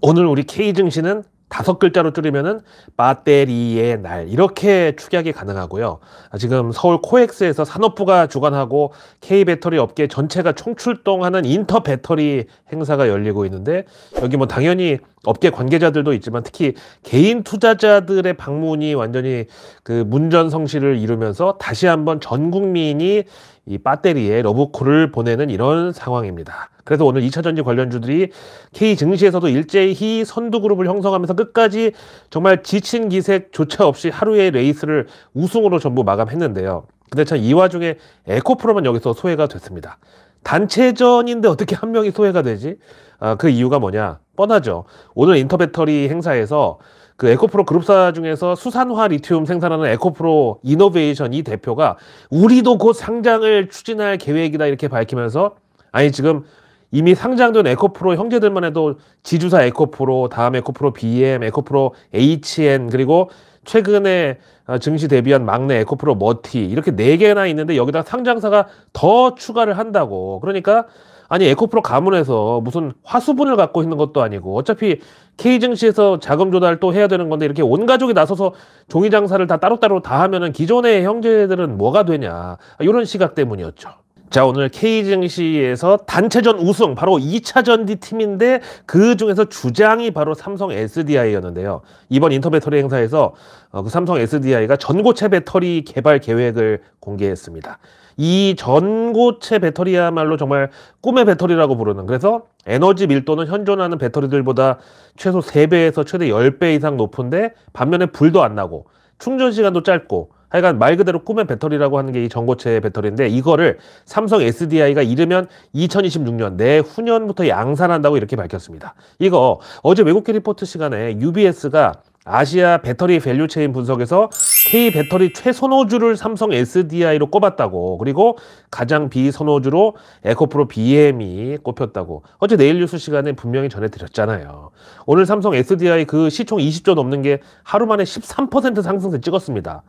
오늘 우리 K 증시는 다섯 글자로 줄이면은 마테리의 날 이렇게 축약이 가능하고요. 지금 서울 코엑스에서 산업부가 주관하고 K 배터리 업계 전체가 총출동하는 인터 배터리 행사가 열리고 있는데 여기 뭐 당연히 업계 관계자들도 있지만 특히 개인 투자자들의 방문이 완전히 그 문전성시를 이루면서 다시 한번 전 국민이 이 배터리에 러브콜을 보내는 이런 상황입니다. 그래서 오늘 2차전지 관련주들이 K증시에서도 일제히 선두그룹을 형성하면서 끝까지 정말 지친 기색조차 없이 하루의 레이스를 우승으로 전부 마감했는데요. 근데 참 이 와중에 에코프로만 여기서 소외가 됐습니다. 단체전인데 어떻게 한 명이 소외가 되지? 아, 그 이유가 뭐냐? 뻔하죠. 오늘 인터배터리 행사에서 그 에코프로 그룹사 중에서 수산화 리튬 생산하는 에코프로 이노베이션이 대표가 우리도 곧 상장을 추진할 계획이다 이렇게 밝히면서 아니 지금 이미 상장된 에코프로 형제들만 해도 지주사 에코프로, 다음 에코프로 BM, 에코프로 HN 그리고 최근에 어, 증시 대비한 막내 에코프로 머티 이렇게 네 개나 있는데 여기다 상장사가 더 추가를 한다고 그러니까 아니 에코프로 가문에서 무슨 화수분을 갖고 있는 것도 아니고 어차피 K증시에서 자금 조달 또 해야 되는 건데 이렇게 온 가족이 나서서 종이 장사를 다 따로따로 다 하면은 기존의 형제들은 뭐가 되냐 이런 시각 때문이었죠. 자 오늘 K증시에서 단체전 우승 바로 2차전지 팀인데 그 중에서 주장이 바로 삼성 SDI였는데요. 이번 인터배터리 행사에서 어, 그 삼성 SDI가 전고체 배터리 개발 계획을 공개했습니다. 이 전고체 배터리야말로 정말 꿈의 배터리라고 부르는 그래서 에너지 밀도는 현존하는 배터리들보다 최소 3배에서 최대 10배 이상 높은데 반면에 불도 안 나고 충전 시간도 짧고 하여간 말 그대로 꿈의 배터리라고 하는 게 이 전고체 배터리인데 이거를 삼성 SDI가 이르면 2026년 내후년부터 양산한다고 이렇게 밝혔습니다. 이거 어제 외국계 리포트 시간에 UBS가 아시아 배터리 밸류체인 분석에서 K 배터리 최선호주를 삼성 SDI로 꼽았다고 그리고 가장 비선호주로 에코프로 BM이 꼽혔다고 어제 내일 뉴스 시간에 분명히 전해드렸잖아요 오늘 삼성 SDI 그 시총 20조 넘는 게 하루 만에 13% 상승세 찍었습니다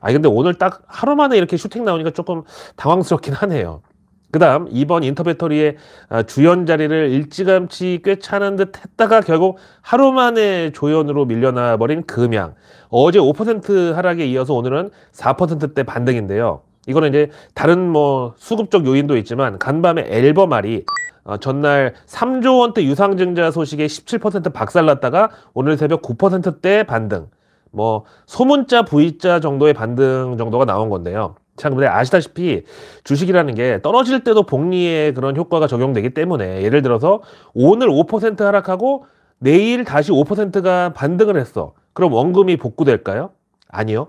아 근데 오늘 딱 하루 만에 이렇게 슈팅 나오니까 조금 당황스럽긴 하네요. 그다음 이번 인터배터리의 아, 주연 자리를 일찌감치 꿰차는 듯 했다가 결국 하루 만에 조연으로 밀려나 버린 금양. 어제 5% 하락에 이어서 오늘은 4%대 반등인데요. 이거는 이제 다른 뭐 수급적 요인도 있지만 간밤에 앨범알이 어, 전날 3조 원대 유상증자 소식에 17% 박살났다가 오늘 새벽 9%대 반등. 뭐 소문자 V자 정도의 반등 정도가 나온 건데요. 참 근데 아시다시피 주식이라는 게 떨어질 때도 복리의 그런 효과가 적용되기 때문에 예를 들어서 오늘 5% 하락하고 내일 다시 5%가 반등을 했어. 그럼 원금이 복구될까요? 아니요.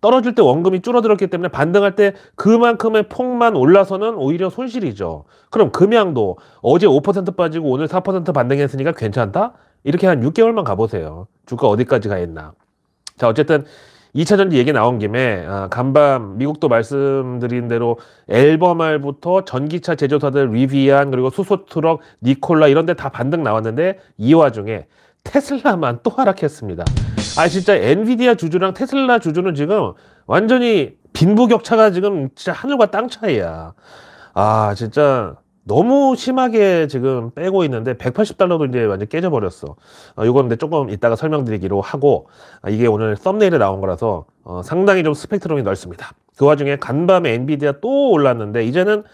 떨어질 때 원금이 줄어들었기 때문에 반등할 때 그만큼의 폭만 올라서는 오히려 손실이죠. 그럼 금양도 어제 5% 빠지고 오늘 4% 반등했으니까 괜찮다? 이렇게 한 6개월만 가보세요. 주가 어디까지 가있나. 자, 어쨌든 2차 전지 얘기 나온 김에 아, 간밤 미국도 말씀드린 대로 앨범알부터 전기차 제조사들 리비안 그리고 수소 트럭 니콜라 이런 데 다 반등 나왔는데 이 와중에 테슬라만 또 하락했습니다. 아 진짜 엔비디아 주주랑 테슬라 주주는 지금 완전히 빈부격차가 지금 진짜 하늘과 땅 차이야. 아 진짜 너무 심하게 지금 빼고 있는데 180달러도 이제 완전 깨져버렸어 어, 이건 근데 조금 이따가 설명드리기로 하고 아, 이게 오늘 썸네일에 나온 거라서 어, 상당히 좀 스펙트럼이 넓습니다 그 와중에 간밤에 엔비디아 또 올랐는데 이제는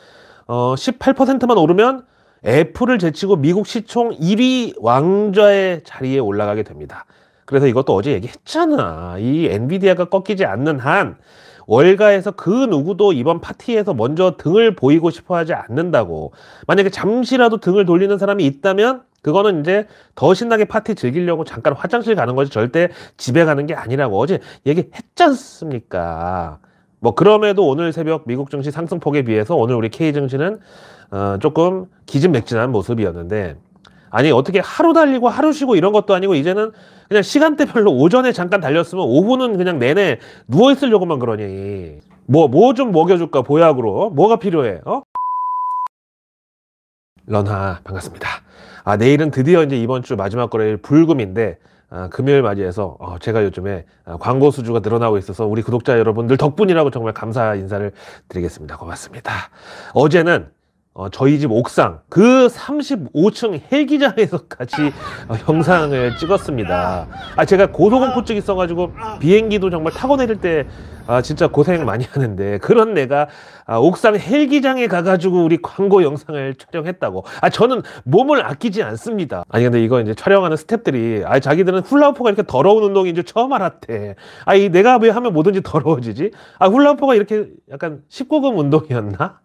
어, 18%만 오르면 애플을 제치고 미국 시총 1위 왕좌의 자리에 올라가게 됩니다 그래서 이것도 어제 얘기했잖아 이 엔비디아가 꺾이지 않는 한 월가에서 그 누구도 이번 파티에서 먼저 등을 보이고 싶어 하지 않는다고. 만약에 잠시라도 등을 돌리는 사람이 있다면 그거는 이제 더 신나게 파티 즐기려고 잠깐 화장실 가는 거지 절대 집에 가는 게 아니라고 어제 얘기했지않습니까뭐 그럼에도 오늘 새벽 미국 증시 상승폭에 비해서 오늘 우리 K 증시는 어 조금 기진맥진한 모습이었는데 아니 어떻게 하루 달리고 하루 쉬고 이런 것도 아니고 이제는 그냥 시간대별로 오전에 잠깐 달렸으면 오후는 그냥 내내 누워 있으려고만 그러니 뭐뭐 좀 먹여줄까 보약으로 뭐가 필요해 어? 런하 반갑습니다. 아 내일은 드디어 이제 이번 주 마지막 거래일 불금인데 아, 금요일 맞이해서 어, 제가 요즘에 아, 광고 수주가 늘어나고 있어서 우리 구독자 여러분들 덕분이라고 정말 감사 인사를 드리겠습니다. 고맙습니다. 어제는 어, 저희 집 옥상 그 35층 헬기장에서 같이 어, 영상을 찍었습니다. 아 제가 고소공포증 있어가지고 비행기도 정말 타고 내릴 때 아, 진짜 고생 많이 하는데 그런 내가 아, 옥상 헬기장에 가가지고 우리 광고 영상을 촬영했다고. 아 저는 몸을 아끼지 않습니다. 아니 근데 이거 이제 촬영하는 스탭들이 아 자기들은 훌라후프가 이렇게 더러운 운동인 줄 처음 알았대. 아 이 내가 왜 하면 뭐든지 더러워지지? 아 훌라후프가 이렇게 약간 19금 운동이었나?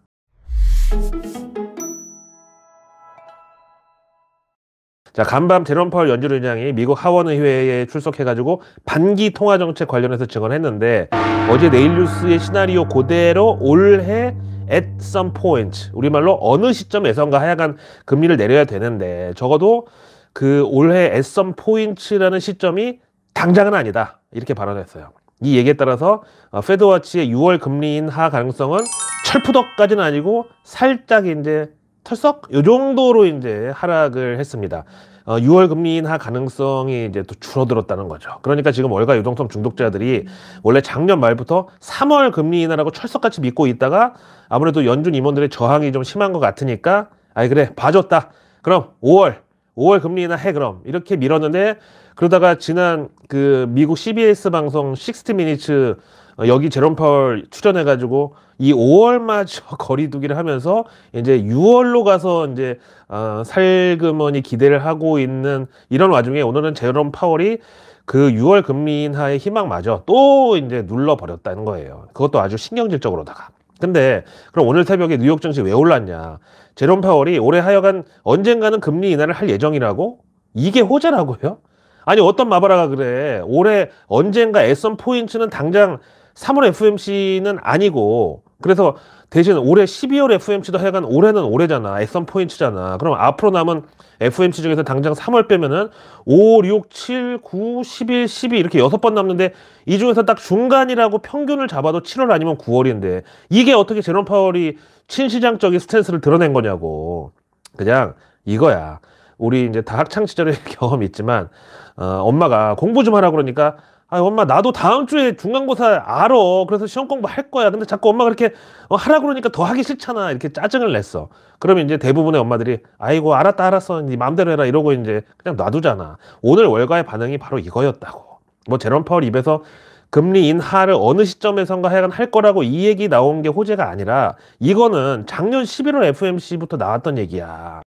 자, 간밤 제롬 파월 연준 의장이 미국 하원의회에 출석해가지고 반기 통화 정책 관련해서 증언했는데 어제 네일뉴스의 시나리오 그대로 올해 at some point 우리말로 어느 시점에선가 하여간 금리를 내려야 되는데 적어도 그 올해 at some point라는 시점이 당장은 아니다 이렇게 발언했어요. 이 얘기에 따라서 어, 페드워치의 6월 금리 인하 가능성은 철푸덕까지는 아니고 살짝 이제 털썩 요 정도로 이제 하락을 했습니다. 어, 6월 금리 인하 가능성이 이제 또 줄어들었다는 거죠. 그러니까 지금 월가 유동성 중독자들이 원래 작년 말부터 3월 금리 인하라고 철석같이 믿고 있다가 아무래도 연준 임원들의 저항이 좀 심한 것 같으니까 아이 그래 봐줬다. 그럼 5월 5월 금리 인하 해 그럼 이렇게 밀었는데 그러다가 지난 그 미국 CBS 방송 60 미니츠 어, 여기 제롬 파월 출연해가지고 이 5월마 저 거리두기를 하면서 이제 6월로 가서 이제 어, 살금원이 기대를 하고 있는 이런 와중에 오늘은 제롬 파월이 그 6월 금리 인하의 희망마저 또 이제 눌러버렸다는 거예요. 그것도 아주 신경질적으로다가. 근데 그럼 오늘 새벽에 뉴욕 증시 왜 올랐냐? 제롬 파월이 올해 하여간 언젠가는 금리 인하를 할 예정이라고? 이게 호재라고요? 아니 어떤 마바라가 그래 올해 언젠가 에선 포인트는 당장 3월 FMC는 아니고 그래서 대신 올해 12월 FMC도 해간 올해는 올해잖아. 액션 포인트잖아. 그럼 앞으로 남은 FMC 중에서 당장 3월 빼면은 5, 6, 7, 9, 11, 12 이렇게 여섯 번 남는데 이 중에서 딱 중간이라고 평균을 잡아도 7월 아니면 9월인데 이게 어떻게 제롬 파월이 친시장적인 스탠스를 드러낸 거냐고. 그냥 이거야. 우리 이제 다 학창 시절의 경험이 있지만 어, 엄마가 공부 좀 하라 그러니까 아 엄마 나도 다음 주에 중간고사 알아 그래서 시험 공부할 거야 근데 자꾸 엄마가 그렇게 어, 하라 그러니까 더 하기 싫잖아 이렇게 짜증을 냈어 그러면 이제 대부분의 엄마들이 아이고 알았다 알았어 네 마음대로 해라 이러고 이제 그냥 놔두잖아 오늘 월가의 반응이 바로 이거였다고 뭐 제롬 파월 입에서 금리 인하를 어느 시점에선가 하여간 할 거라고 이 얘기 나온 게 호재가 아니라 이거는 작년 11월 FMC부터 나왔던 얘기야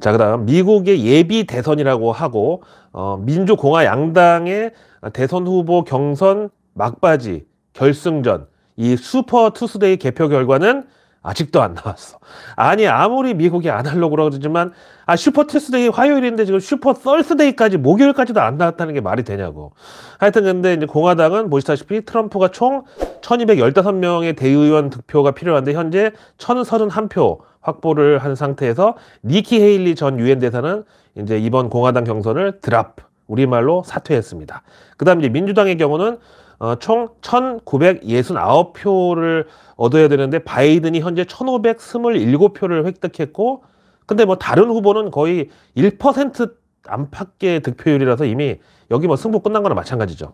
자, 그 다음, 미국의 예비 대선이라고 하고, 어, 민주공화 양당의 대선 후보 경선 막바지 결승전, 이 슈퍼 투스데이 개표 결과는 아직도 안 나왔어. 아니 아무리 미국이 아날로그라 그러지만 아 슈퍼 투스데이 화요일인데 지금 슈퍼 썰스데이까지 목요일까지도 안 나왔다는 게 말이 되냐고. 하여튼 근데 이제 공화당은 보시다시피 트럼프가 총 1215명의 대의원 득표가 필요한데 현재 1031표 확보를 한 상태에서 니키 헤일리 전 유엔 대사는 이제 이번 공화당 경선을 드랍 우리말로 사퇴했습니다. 그다음 이제 민주당의 경우는 어, 총 1969표를 얻어야 되는데 바이든이 현재 1527표를 획득했고 근데 뭐 다른 후보는 거의 1% 안팎의 득표율이라서 이미 여기 뭐 승부 끝난 거나 마찬가지죠.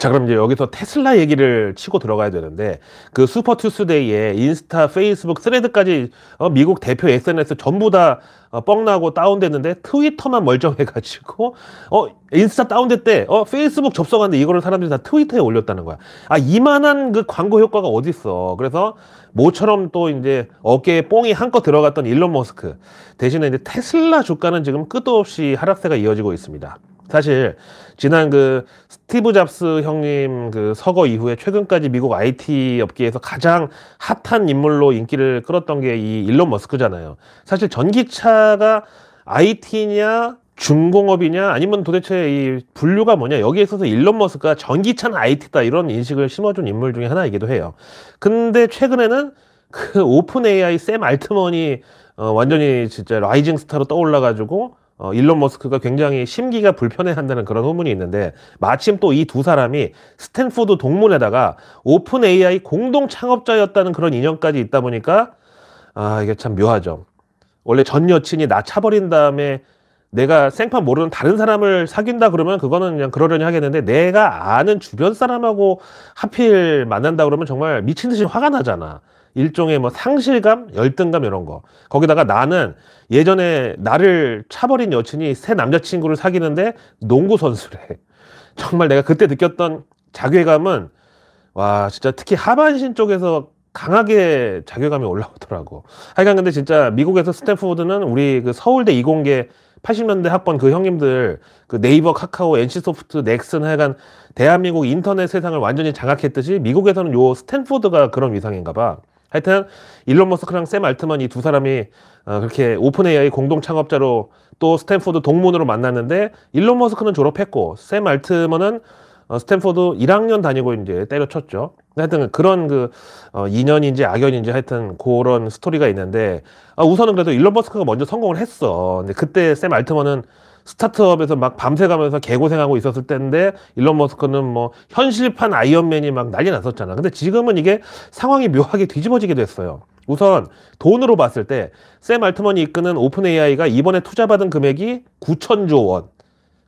자 그럼 이제 여기서 테슬라 얘기를 치고 들어가야 되는데 그 슈퍼 투스데이에 인스타, 페이스북, 스레드까지 어, 미국 대표 SNS 전부 다 어, 뻥나고 다운됐는데 트위터만 멀쩡해가지고 어 인스타 다운됐대, 어 페이스북 접속하는데 이거를 사람들이 다 트위터에 올렸다는 거야. 아 이만한 그 광고 효과가 어딨어 그래서 모처럼 또 이제 어깨에 뽕이 한껏 들어갔던 일론 머스크 대신에 이제 테슬라 주가는 지금 끝도 없이 하락세가 이어지고 있습니다. 사실 지난 그 스티브 잡스 형님 그 서거 이후에 최근까지 미국 IT 업계에서 가장 핫한 인물로 인기를 끌었던 게 이 일론 머스크잖아요. 사실 전기차가 IT냐 중공업이냐 아니면 도대체 이 분류가 뭐냐 여기에 있어서 일론 머스크가 전기차는 IT다 이런 인식을 심어준 인물 중에 하나이기도 해요. 근데 최근에는 그 오픈 AI 샘 알트먼이 어, 완전히 진짜 라이징 스타로 떠올라가지고 어, 일론 머스크가 굉장히 심기가 불편해한다는 그런 후문이 있는데 마침 또 이 두 사람이 스탠포드 동문에다가 오픈 AI 공동 창업자였다는 그런 인연까지 있다 보니까 아 이게 참 묘하죠. 원래 전 여친이 나 차버린 다음에 내가 생판 모르는 다른 사람을 사귄다 그러면 그거는 그냥 그러려니 하겠는데 내가 아는 주변 사람하고 하필 만난다 그러면 정말 미친 듯이 화가 나잖아. 일종의 뭐 상실감, 열등감 이런 거. 거기다가 나는 예전에 나를 차버린 여친이 새 남자친구를 사귀는데 농구 선수래. 정말 내가 그때 느꼈던 자괴감은 와 진짜 특히 하반신 쪽에서 강하게 자괴감이 올라오더라고. 하여간 근데 진짜 미국에서 스탠포드는 우리 그 서울대 이공계 80년대 학번 그 형님들 그 네이버, 카카오, NC소프트, 넥슨 하여간 대한민국 인터넷 세상을 완전히 장악했듯이 미국에서는 요 스탠포드가 그런 위상인가 봐. 하여튼 일론 머스크랑 샘 알트먼 이 두 사람이 어, 그렇게 오픈 AI 공동 창업자로 또 스탠포드 동문으로 만났는데 일론 머스크는 졸업했고 샘 알트먼은 어, 스탠포드 1학년 다니고 이제 때려쳤죠. 하여튼 그런 그 어, 인연인지 악연인지 하여튼 그런 스토리가 있는데 아, 우선은 그래도 일론 머스크가 먼저 성공을 했어. 근데 그때 샘 알트먼은 스타트업에서 막 밤새 가면서 개고생하고 있었을 때인데 일론 머스크는 뭐 현실판 아이언맨이 막 난리 났었잖아. 근데 지금은 이게 상황이 묘하게 뒤집어지게 됐어요. 우선 돈으로 봤을 때 샘 알트먼이 이끄는 오픈 AI가 이번에 투자받은 금액이 9천조 원.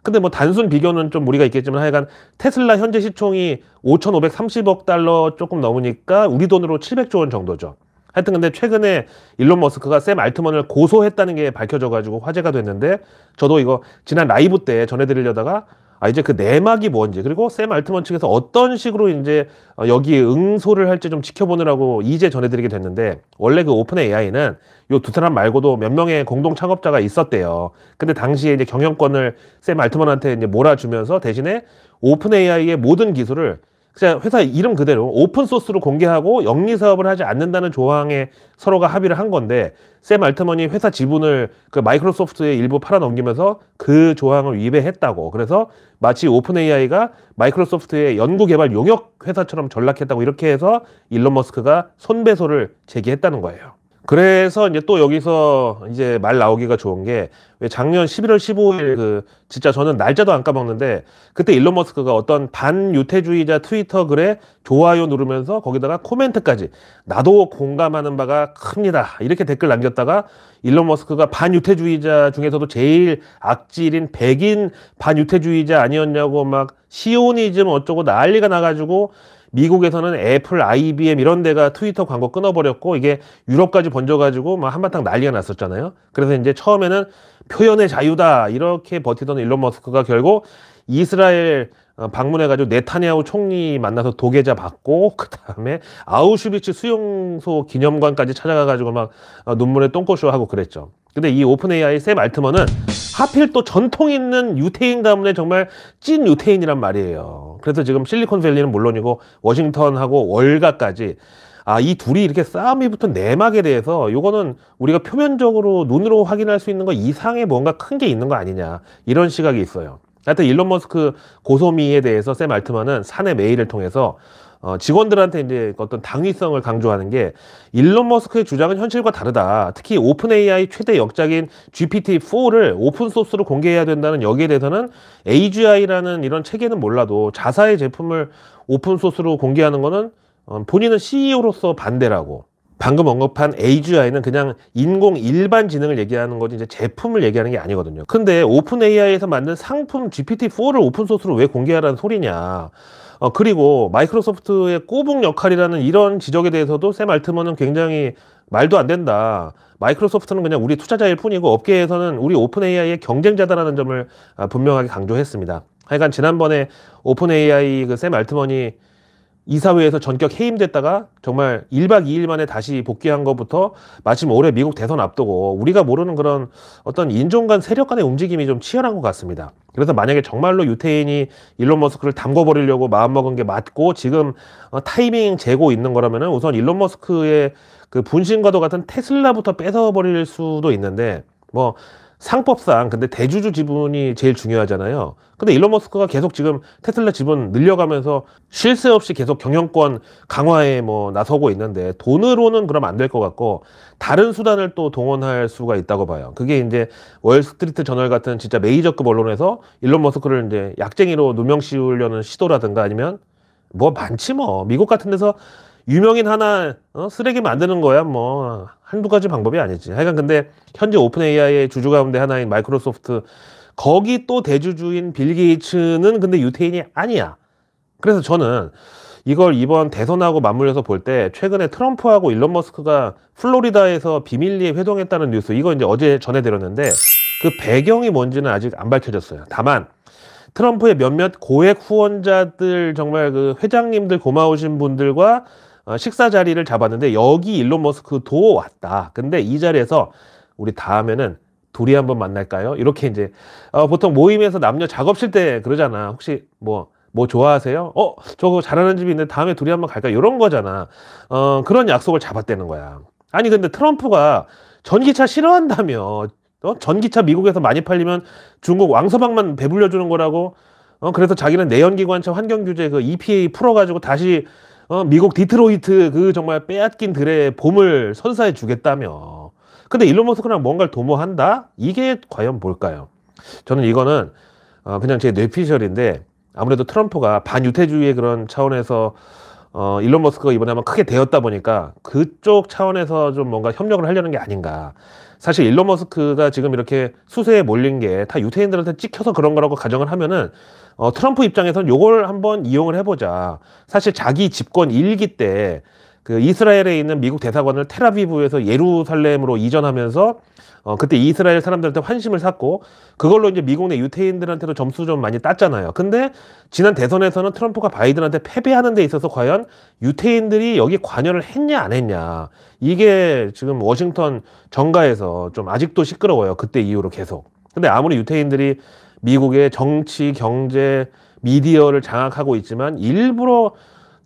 근데 뭐 단순 비교는 좀 무리가 있겠지만 하여간 테슬라 현재 시총이 5,530억 달러 조금 넘으니까 우리 돈으로 700조 원 정도죠. 하여튼 근데 최근에 일론 머스크가 샘 알트먼을 고소했다는 게 밝혀져 가지고 화제가 됐는데 저도 이거 지난 라이브 때 전해드리려다가 아 이제 그 내막이 뭔지 그리고 샘 알트먼 측에서 어떤 식으로 이제 어, 여기 응소를 할지 좀 지켜보느라고 이제 전해드리게 됐는데 원래 그 오픈 AI는 요 두 사람 말고도 몇 명의 공동 창업자가 있었대요. 근데 당시에 이제 경영권을 샘 알트먼한테 이제 몰아주면서 대신에 오픈 AI의 모든 기술을 그냥 회사 이름 그대로 오픈 소스로 공개하고 영리 사업을 하지 않는다는 조항에 서로가 합의를 한 건데 샘 알트먼이 회사 지분을 그마이크로소프트의 일부 팔아넘기면서 그 조항을 위배했다고 그래서 마치 오픈 AI가 마이크로소프트의 연구개발 용역 회사처럼 전락했다고 이렇게 해서 일론 머스크가 손배소를 제기했다는 거예요. 그래서 이제 또 여기서 이제 말 나오기가 좋은 게 왜 작년 11월 15일 그 진짜 저는 날짜도 안 까먹는데 그때 일론 머스크가 어떤 반유태주의자 트위터 글에 좋아요 누르면서 거기다가 코멘트까지 나도 공감하는 바가 큽니다 이렇게 댓글 남겼다가 일론 머스크가 반유태주의자 중에서도 제일 악질인 백인 반유태주의자 아니었냐고 막 시오니즘 어쩌고 난리가 나가지고 미국에서는 애플, IBM 이런 데가 트위터 광고 끊어버렸고 이게 유럽까지 번져가지고 막 한바탕 난리가 났었잖아요. 그래서 이제 처음에는 표현의 자유다 이렇게 버티던 일론 머스크가 결국 이스라엘 어, 방문해가지고 네타냐후 총리 만나서 도계자 받고 그 다음에 아우슈비츠 수용소 기념관까지 찾아가가지고 막 어, 눈물에 똥꼬쇼 하고 그랬죠. 근데 이 오픈 AI 샘 알트먼은 하필 또 전통 있는 유태인 가문의 정말 찐 유태인이란 말이에요. 그래서 지금 실리콘밸리는 물론이고 워싱턴하고 월가까지 아, 이 둘이 이렇게 싸움이 붙은 내막에 대해서 요거는 우리가 표면적으로 눈으로 확인할 수 있는 거 이상의 뭔가 큰 게 있는 거 아니냐. 이런 시각이 있어요. 하여튼 일론 머스크 고소미에 대해서 샘 알트만은 사내 메일을 통해서 어, 직원들한테 이제 어떤 당위성을 강조하는 게 일론 머스크의 주장은 현실과 다르다. 특히 오픈 AI 최대 역작인 GPT-4를 오픈 소스로 공개해야 된다는 여기에 대해서는 AGI라는 이런 체계는 몰라도 자사의 제품을 오픈 소스로 공개하는 거는 어, 본인은 CEO로서 반대라고. 방금 언급한 AGI는 그냥 인공 일반 지능을 얘기하는 거지 이제 제품을 얘기하는 게 아니거든요. 근데 오픈 AI에서 만든 상품 GPT-4를 오픈 소스로 왜 공개하라는 소리냐? 어, 그리고 마이크로소프트의 꼬북 역할이라는 이런 지적에 대해서도 샘 알트먼은 굉장히 말도 안 된다. 마이크로소프트는 그냥 우리 투자자일 뿐이고 업계에서는 우리 오픈 AI의 경쟁자다라는 점을 아, 분명하게 강조했습니다. 하여간 지난번에 오픈 AI 그 샘 알트먼이 이사회에서 전격 해임됐다가 정말 1박 2일 만에 다시 복귀한 것부터 마침 올해 미국 대선 앞두고 우리가 모르는 그런 어떤 인종 간 세력 간의 움직임이 좀 치열한 것 같습니다. 그래서 만약에 정말로 유태인이 일론 머스크를 담궈버리려고 마음먹은 게 맞고 지금 어, 타이밍 재고 있는 거라면 우선 일론 머스크의 그 분신과도 같은 테슬라부터 뺏어버릴 수도 있는데 뭐 상법상 근데 대주주 지분이 제일 중요하잖아요. 근데 일론 머스크가 계속 지금 테슬라 지분 늘려가면서 쉴 새 없이 계속 경영권 강화에 뭐 나서고 있는데 돈으로는 그럼 안 될 것 같고 다른 수단을 또 동원할 수가 있다고 봐요. 그게 이제 월스트리트 저널 같은 진짜 메이저급 언론에서 일론 머스크를 이제 약쟁이로 누명 씌우려는 시도라든가 아니면 뭐 많지 뭐 미국 같은 데서 유명인 하나 어? 쓰레기 만드는 거야 뭐 한두 가지 방법이 아니지. 하여간 근데 현재 오픈 AI의 주주 가운데 하나인 마이크로소프트 거기 또 대주주인 빌 게이츠는 근데 유태인이 아니야. 그래서 저는 이걸 이번 대선하고 맞물려서 볼 때 최근에 트럼프하고 일론 머스크가 플로리다에서 비밀리에 회동했다는 뉴스 이거 이제 어제 전해드렸는데 그 배경이 뭔지는 아직 안 밝혀졌어요. 다만 트럼프의 몇몇 고액 후원자들 정말 그 회장님들 고마우신 분들과 어, 식사 자리를 잡았는데 여기 일론 머스크 그 도 왔다. 근데 이 자리에서 우리 다음에는 둘이 한번 만날까요? 이렇게 이제 어, 보통 모임에서 남녀 작업실 때 그러잖아. 혹시 뭐뭐 뭐 좋아하세요? 어, 저거 잘하는 집이 있는데 다음에 둘이 한번 갈까? 이런 거잖아. 어, 그런 약속을 잡았다는 거야. 아니, 근데 트럼프가 전기차 싫어한다며. 어? 전기차 미국에서 많이 팔리면 중국 왕서방만 배불려 주는 거라고. 어, 그래서 자기는 내연기관차 환경규제 그 EPA 풀어가지고 다시 어, 미국 디트로이트 그 정말 빼앗긴 들의 봄을 선사해 주겠다며. 근데 일론 머스크랑 뭔가를 도모한다? 이게 과연 뭘까요? 저는 이거는 어, 그냥 제 뇌피셜인데 아무래도 트럼프가 반유태주의 그런 차원에서 어, 일론 머스크가 이번에 아마 크게 되었다 보니까 그쪽 차원에서 좀 뭔가 협력을 하려는 게 아닌가. 사실 일론 머스크가 지금 이렇게 수세에 몰린 게 다 유태인들한테 찍혀서 그런 거라고 가정을 하면은 어, 트럼프 입장에서는 요걸 한번 이용을 해보자. 사실 자기 집권 일기 때그 이스라엘에 있는 미국 대사관을 테라비브에서 예루살렘으로 이전하면서 어 그때 이스라엘 사람들한테 환심을 샀고 그걸로 이제 미국 내 유태인들한테도 점수 좀 많이 땄잖아요. 근데 지난 대선에서는 트럼프가 바이든한테 패배하는 데 있어서 과연 유태인들이 여기 관여를 했냐 안 했냐 이게 지금 워싱턴 정가에서 좀 아직도 시끄러워요. 그때 이후로 계속. 근데 아무리 유태인들이 미국의 정치, 경제, 미디어를 장악하고 있지만 일부러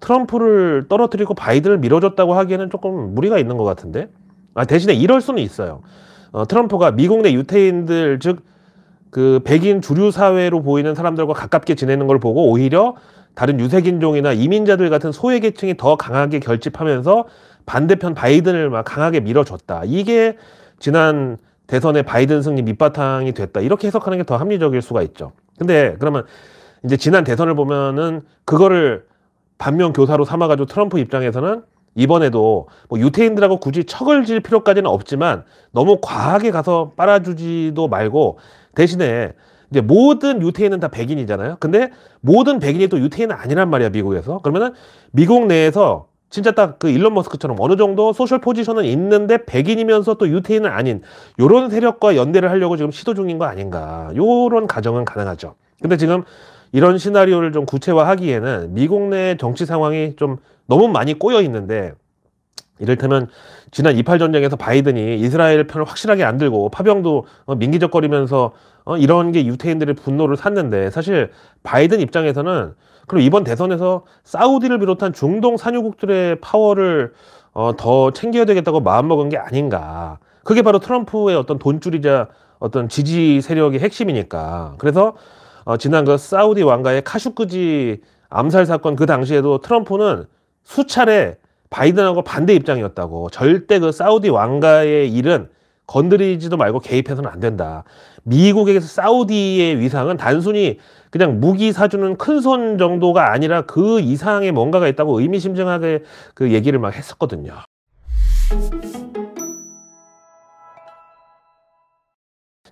트럼프를 떨어뜨리고 바이든을 밀어줬다고 하기에는 조금 무리가 있는 것 같은데 아, 대신에 이럴 수는 있어요. 어, 트럼프가 미국 내 유태인들 즉 그 백인 주류 사회로 보이는 사람들과 가깝게 지내는 걸 보고 오히려 다른 유색인종이나 이민자들 같은 소외 계층이 더 강하게 결집하면서 반대편 바이든을 막 강하게 밀어줬다. 이게 지난 대선의 바이든 승리 밑바탕이 됐다. 이렇게 해석하는 게 더 합리적일 수가 있죠. 근데 그러면 이제 지난 대선을 보면은 그거를 반면 교사로 삼아가지고 트럼프 입장에서는 이번에도 뭐 유태인들하고 굳이 척을 질 필요까지는 없지만 너무 과하게 가서 빨아주지도 말고 대신에 이제 모든 유태인은 다 백인이잖아요. 근데 모든 백인이 또 유태인은 아니란 말이야 미국에서. 그러면은 미국 내에서 진짜 딱 그 일론 머스크처럼 어느 정도 소셜 포지션은 있는데 백인이면서 또 유태인은 아닌 요런 세력과 연대를 하려고 지금 시도 중인 거 아닌가. 요런 가정은 가능하죠. 근데 지금 이런 시나리오를 좀 구체화하기에는 미국 내 정치 상황이 좀 너무 많이 꼬여 있는데 이를테면 지난 이팔 전쟁에서 바이든이 이스라엘 편을 확실하게 안 들고 파병도 어, 민기적거리면서 어 이런 게 유태인들의 분노를 샀는데 사실 바이든 입장에서는 그리고 이번 대선에서 사우디를 비롯한 중동 산유국들의 파워를 어더 챙겨야 되겠다고 마음먹은 게 아닌가. 그게 바로 트럼프의 어떤 돈줄이자 어떤 지지 세력의 핵심이니까. 그래서 어, 지난 그 사우디 왕가의 카슈크지 암살 사건 그 당시에도 트럼프는 수차례 바이든하고 반대 입장이었다고 절대 그 사우디 왕가의 일은 건드리지도 말고 개입해서는 안 된다. 미국에서 사우디의 위상은 단순히 그냥 무기 사주는 큰 손 정도가 아니라 그 이상의 뭔가가 있다고 의미심장하게 그 얘기를 막 했었거든요.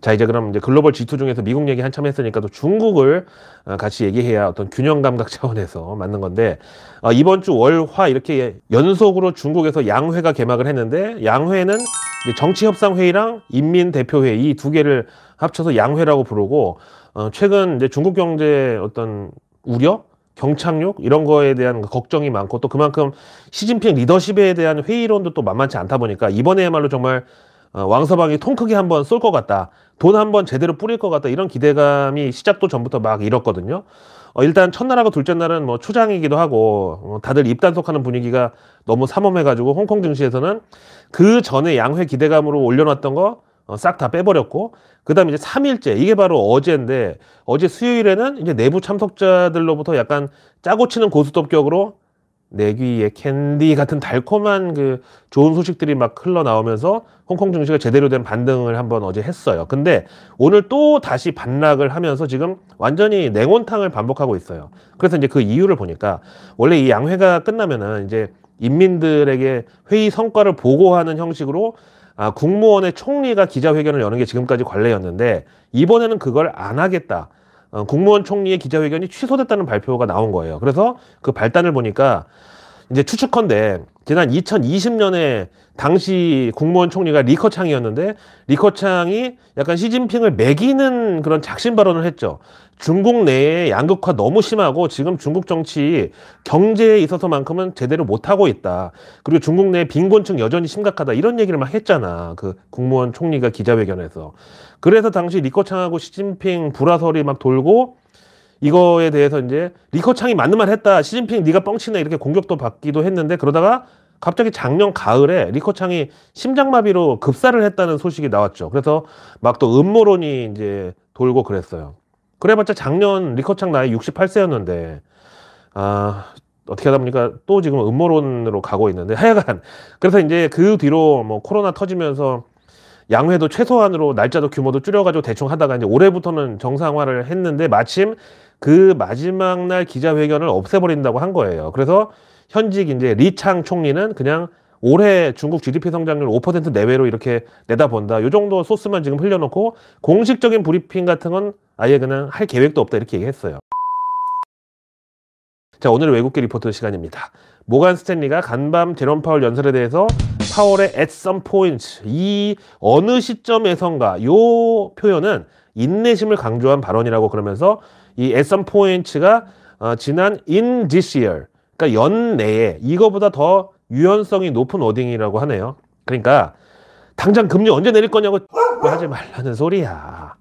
자 이제 그럼 이제 글로벌 G2 중에서 미국 얘기 한참 했으니까 또 중국을 어, 같이 얘기해야 어떤 균형 감각 차원에서 맞는 건데 어, 이번 주 월화 이렇게 연속으로 중국에서 양회가 개막을 했는데 양회는 정치협상회의랑 인민대표회의 두 개를 합쳐서 양회라고 부르고 어, 최근 이제 중국 경제 어떤 우려 경착륙 이런 거에 대한 걱정이 많고 또 그만큼 시진핑 리더십에 대한 회의론도 또 만만치 않다 보니까 이번에야말로 정말 왕서방이 통 크게 한번 쏠 것 같다. 돈 한번 제대로 뿌릴 것 같다 이런 기대감이 시작도 전부터 막 잃었거든요. 어, 일단 첫날하고 둘째 날은 뭐 초장이기도 하고 어, 다들 입단속하는 분위기가 너무 삼엄해가지고 홍콩 증시에서는 그 전에 양회 기대감으로 올려놨던 거 어, 싹다 빼버렸고 그다음 이제 삼일째 이게 바로 어제인데 어제 수요일에는 이제 내부 참석자들로부터 약간 짜고 치는 고스톱격으로 내 귀에 캔디 같은 달콤한 그 좋은 소식들이 막 흘러나오면서 홍콩 증시가 제대로 된 반등을 한번 어제 했어요. 근데 오늘 또 다시 반락을 하면서 지금 완전히 냉온탕을 반복하고 있어요. 그래서 이제 그 이유를 보니까 원래 이 양회가 끝나면은 이제 인민들에게 회의 성과를 보고하는 형식으로 아, 국무원의 총리가 기자회견을 여는 게 지금까지 관례였는데 이번에는 그걸 안 하겠다. 어, 국무원 총리의 기자회견이 취소됐다는 발표가 나온 거예요. 그래서 그 발단을 보니까 이제 추측컨대 지난 2020년에 당시 국무원 총리가 리커창이었는데 리커창이 약간 시진핑을 매기는 그런 작심 발언을 했죠. 중국 내에 양극화 너무 심하고 지금 중국 정치 경제에 있어서만큼은 제대로 못하고 있다. 그리고 중국 내 빈곤층 여전히 심각하다. 이런 얘기를 막 했잖아. 그 국무원 총리가 기자회견에서. 그래서 당시 리커창하고 시진핑 불화설이 막 돌고 이거에 대해서 이제 리커창이 맞는 말 했다. 시진핑 네가 뻥치네 이렇게 공격도 받기도 했는데 그러다가 갑자기 작년 가을에 리커창이 심장마비로 급사를 했다는 소식이 나왔죠. 그래서 막 또 음모론이 이제 돌고 그랬어요. 그래봤자 작년 리커창 나이 68세였는데 아 어떻게 하다 보니까 또 지금 음모론으로 가고 있는데 하여간 그래서 이제 그 뒤로 뭐 코로나 터지면서 양회도 최소한으로 날짜도 규모도 줄여가지고 대충 하다가 이제 올해부터는 정상화를 했는데 마침 그 마지막 날 기자회견을 없애버린다고 한 거예요. 그래서 현직 이제 리창 총리는 그냥 올해 중국 GDP 성장률 5% 내외로 이렇게 내다본다. 요 정도 소스만 지금 흘려놓고 공식적인 브리핑 같은 건 아예 그냥 할 계획도 없다 이렇게 얘기했어요. 자 오늘 외국계 리포터 시간입니다. 모간 스탠리가 간밤 제롬 파월 연설에 대해서 파월의 at some point 이 어느 시점에선가 요 표현은 인내심을 강조한 발언이라고 그러면서 이 at some point가 어, 지난 in this year 그러니까 연내에 이거보다 더 유연성이 높은 워딩이라고 하네요. 그러니까 당장 금리 언제 내릴 거냐고 하지 말라는 소리야.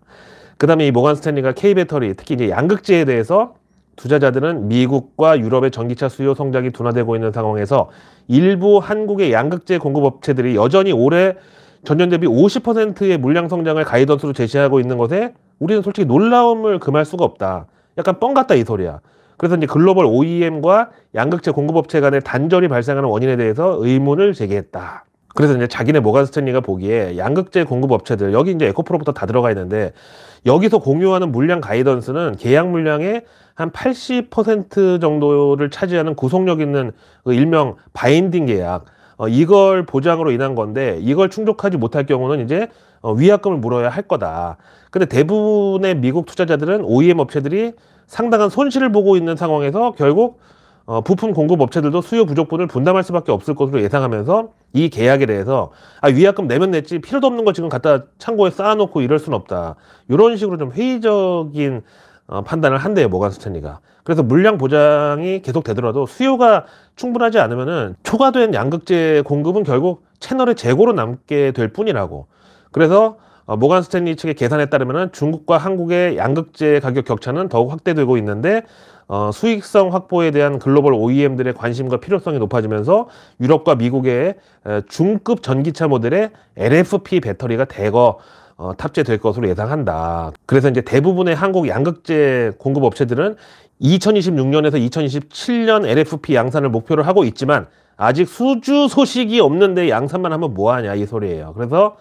그 다음에 이모건 스탠리가 K 배터리 특히 이제 양극재에 대해서 투자자들은 미국과 유럽의 전기차 수요 성장이 둔화되고 있는 상황에서 일부 한국의 양극재 공급업체들이 여전히 올해 전년 대비 50%의 물량 성장을 가이던스로 제시하고 있는 것에 우리는 솔직히 놀라움을 금할 수가 없다. 약간 뻥 같다 이 소리야. 그래서 이제 글로벌 OEM과 양극재 공급업체 간의 단절이 발생하는 원인에 대해서 의문을 제기했다. 그래서 이제 자기네 모간 스탠리가 보기에 양극재 공급업체들 여기 이제 에코프로부터 다 들어가 있는데 여기서 공유하는 물량 가이던스는 계약 물량의 한80% 정도를 차지하는 구속력 있는 그 일명 바인딩 계약 어, 이걸 보장으로 인한 건데 이걸 충족하지 못할 경우는 이제 어, 위약금을 물어야 할 거다. 근데 대부분의 미국 투자자들은 OEM 업체들이 상당한 손실을 보고 있는 상황에서 결국 어, 부품 공급 업체들도 수요 부족분을 분담할 수밖에 없을 것으로 예상하면서 이 계약에 대해서 아, 위약금 내면 냈지 필요도 없는 거 지금 갖다 창고에 쌓아놓고 이럴 순 없다. 이런 식으로 좀 회의적인 어, 판단을 한대요 모간 스탠리가 그래서 물량 보장이 계속 되더라도 수요가 충분하지 않으면은 초과된 양극재 공급은 결국 채널의 재고로 남게 될 뿐이라고 그래서 어, 모간 스탠리 측의 계산에 따르면 은 중국과 한국의 양극재 가격 격차는 더욱 확대되고 있는데 어, 수익성 확보에 대한 글로벌 OEM들의 관심과 필요성이 높아지면서 유럽과 미국의 에, 중급 전기차 모델의 LFP 배터리가 대거 어, 탑재될 것으로 예상한다. 그래서 이제 대부분의 한국 양극재 공급 업체들은 2026년에서 2027년 LFP 양산을 목표로 하고 있지만 아직 수주 소식이 없는데 양산만 하면 뭐하냐 이 소리예요. 그래서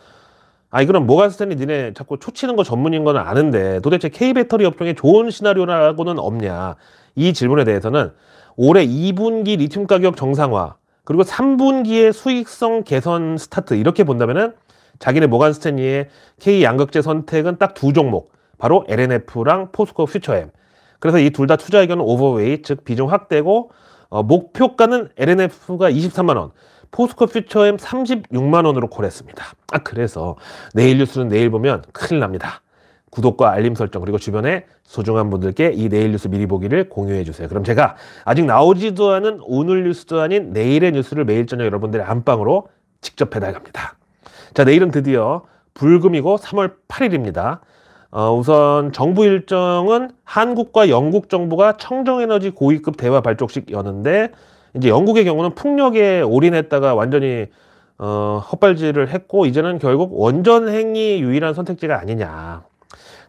아니 그럼 모가스탠이 니네 자꾸 초치는 거 전문인 건 아는데 도대체 K 배터리 업종에 좋은 시나리오라고는 없냐 이 질문에 대해서는 올해 2분기 리튬 가격 정상화 그리고 3분기의 수익성 개선 스타트 이렇게 본다면은 자기네 모간 스탠리의 K 양극재 선택은 딱 두 종목 바로 LNF랑 포스코 퓨처엠 그래서 이 둘 다 투자 의견은 오버웨이 즉 비중 확대고 어, 목표가는 LNF가 23만 원 포스코 퓨처엠 36만 원으로 콜했습니다 아 그래서 내일 뉴스는 내일 보면 큰일 납니다 구독과 알림 설정 그리고 주변에 소중한 분들께 이 내일 뉴스 미리 보기를 공유해 주세요. 그럼 제가 아직 나오지도 않은 오늘 뉴스도 아닌 내일의 뉴스를 매일 저녁 여러분들의 안방으로 직접 배달 갑니다. 자, 내일은 드디어 불금이고 3월 8일입니다. 어, 우선 정부 일정은 한국과 영국 정부가 청정에너지 고위급 대화 발족식 여는데 이제 영국의 경우는 풍력에 올인했다가 완전히 어, 헛발질을 했고 이제는 결국 원전행이 유일한 선택지가 아니냐.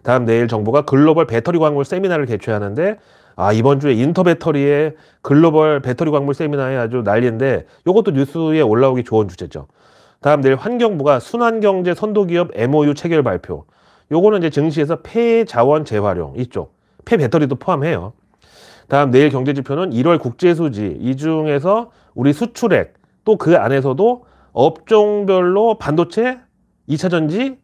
다음 내일 정부가 글로벌 배터리 광물 세미나를 개최하는데 아 이번 주에 인터배터리의 글로벌 배터리 광물 세미나에 아주 난리인데 이것도 뉴스에 올라오기 좋은 주제죠. 다음 내일 환경부가 순환경제 선도기업 MOU 체결 발표. 요거는 이제 증시에서 폐자원 재활용 이쪽 폐배터리도 포함해요. 다음 내일 경제지표는 1월 국제수지 이 중에서 우리 수출액 또 그 안에서도 업종별로 반도체, 2차전지,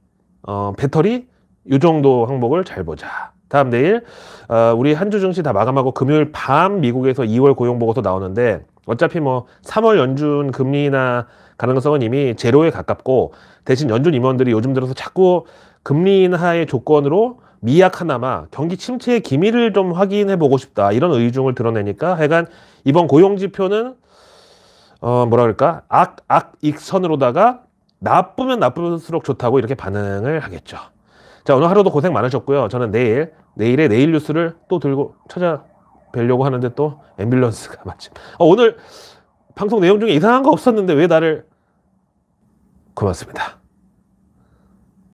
어, 배터리 요 정도 항목을 잘 보자. 다음 내일 어, 우리 한 주 증시 다 마감하고 금요일 밤 미국에서 2월 고용보고서 나오는데 어차피 뭐 3월 연준 금리나 가능성은 이미 제로에 가깝고 대신 연준 임원들이 요즘 들어서 자꾸 금리 인하의 조건으로 미약 하나마 경기 침체의 기미를 좀 확인해 보고 싶다 이런 의중을 드러내니까 하여간 이번 고용 지표는 어 뭐라 그럴까 악악 익선으로다가 나쁘면 나쁠수록 좋다고 이렇게 반응을 하겠죠. 자 오늘 하루도 고생 많으셨고요. 저는 내일 내일의 내일 뉴스를 또 들고 찾아뵐려고 하는데 또 앰뷸런스가 마침 어, 오늘 방송 내용 중에 이상한 거 없었는데 왜 나를 고맙습니다.